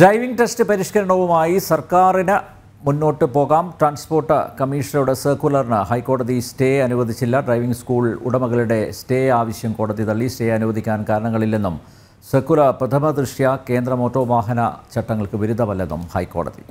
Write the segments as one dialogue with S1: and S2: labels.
S1: driving test പരിഷ്കരണവുമായി സർക്കാരിന് മുന്നോട്ട് പോകാം ട്രാൻസ്പോർട്ട് കമ്മീഷണറുടെ സർക്കുലറിന് ഹൈക്കോടതി സ്റ്റേ അനുവദിച്ചില്ല ഡ്രൈവിംഗ് സ്കൂൾ ഉടമകളുടെ സ്റ്റേ ആവശ്യം കോടതി തള്ളി സ്റ്റേ അനുവദിക്കാൻ കാരണങ്ങളില്ലെന്നും സർക്കുലർ പ്രഥമ ദൃഷ്ട്യ കേന്ദ്ര മോട്ടോർ വാഹന ചട്ടങ്ങൾക്ക് വിരുദ്ധമല്ലെന്നും ഹൈക്കോടതി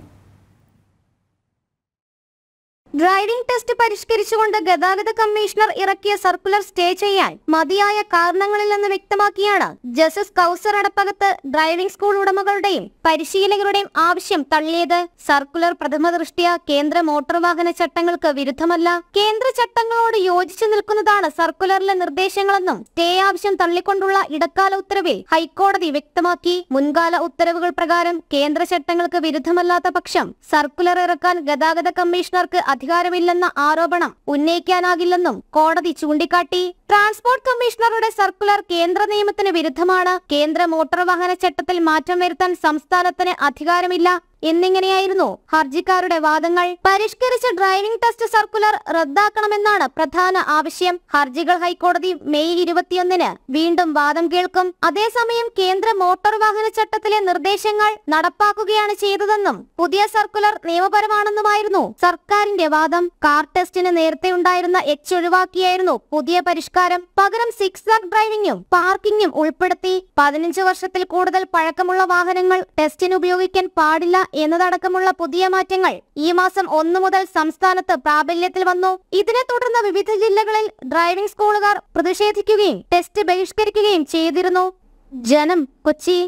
S2: ഡ്രൈവിംഗ് ടെസ്റ്റ് പരിഷ്കരിച്ചുകൊണ്ട് ഗതാഗത കമ്മീഷണർ ഇറക്കിയ സർക്കുലർ സ്റ്റേ ചെയ്യാൻ മതിയായ കാരണങ്ങളില്ലെന്ന് വ്യക്തമാക്കിയാണ് justice Kauser Edappagath driving school ഉടമകളുടെയും പരിശീലകരുടെയും ആവശ്യം തള്ളിയത് സർക്കുലർ പ്രഥമ ദൃഷ്ടിയ കേന്ദ്ര മോട്ടോർ വാഹന ചട്ടങ്ങൾക്ക് വിരുദ്ധമല്ല കേന്ദ്ര ചട്ടങ്ങളോട് യോജിച്ചു നിൽക്കുന്നതാണ് സർക്കുലറിലെ നിർദ്ദേശങ്ങളെന്നും സ്റ്റേ ആവശ്യം തള്ളിക്കൊണ്ടുള്ള ഇടക്കാല ഉത്തരവിൽ ഹൈക്കോടതി വ്യക്തമാക്കി മുൻകാല ഉത്തരവുകൾ പ്രകാരം കേന്ദ്ര ചട്ടങ്ങൾക്ക് വിരുദ്ധമല്ലാത്ത പക്ഷം സർക്കുലർ ഇറക്കാൻ ഗതാഗത കമ്മീഷണർക്ക് അധികം അധികാരമില്ലെന്ന ആരോപണം ഉന്നയിക്കാനാകില്ലെന്നും കോടതി ചൂണ്ടിക്കാട്ടി ട്രാൻസ്പോർട്ട് കമ്മീഷണറുടെ സർക്കുലർ കേന്ദ്ര നിയമത്തിന് വിരുദ്ധമാണ് കേന്ദ്ര മോട്ടോർ വാഹന ചട്ടത്തിൽ മാറ്റം വരുത്താൻ സംസ്ഥാനത്തിന് അധികാരമില്ല എന്നിങ്ങനെയായിരുന്നു ഹർജിക്കാരുടെ വാദങ്ങൾ പരിഷ്കരിച്ച ഡ്രൈവിംഗ് ടെസ്റ്റ് സർക്കുലർ റദ്ദാക്കണമെന്നാണ് പ്രധാന ആവശ്യം ഹർജികൾ ഹൈക്കോടതി മെയ് ഇരുപത്തിയൊന്നിന് വീണ്ടും വാദം കേൾക്കും അതേസമയം കേന്ദ്ര മോട്ടോർ വാഹന ചട്ടത്തിലെ നിർദ്ദേശങ്ങൾ നടപ്പാക്കുകയാണ് ചെയ്തതെന്നും പുതിയ സർക്കുലർ നിയമപരമാണെന്നുമായിരുന്നു സർക്കാരിന്റെ വാദം കാർ ടെസ്റ്റിന് നേരത്തെ ഉണ്ടായിരുന്ന എച്ച് ഒഴിവാക്കിയായിരുന്നു പുതിയ പരിഷ്കാരം സംസ്കാരം പകരം സിക്സാക് ഡ്രൈവിംഗും പാർക്കിംഗും ഉൾപ്പെടുത്തി പതിനഞ്ച് വർഷത്തിൽ കൂടുതൽ പഴക്കമുള്ള വാഹനങ്ങൾ ടെസ്റ്റിന് ഉപയോഗിക്കാൻ പാടില്ല എന്നതടക്കമുള്ള പുതിയ മാറ്റങ്ങൾ ഈ മാസം ഒന്നു മുതൽ സംസ്ഥാനത്ത് പ്രാബല്യത്തിൽ വന്നു ഇതിനെ തുടർന്ന് വിവിധ ജില്ലകളിൽ ഡ്രൈവിംഗ് സ്കൂളുകാർ പ്രതിഷേധിക്കുകയും ടെസ്റ്റ് ബഹിഷ്കരിക്കുകയും ചെയ്തിരുന്നു ജനം കൊച്ചി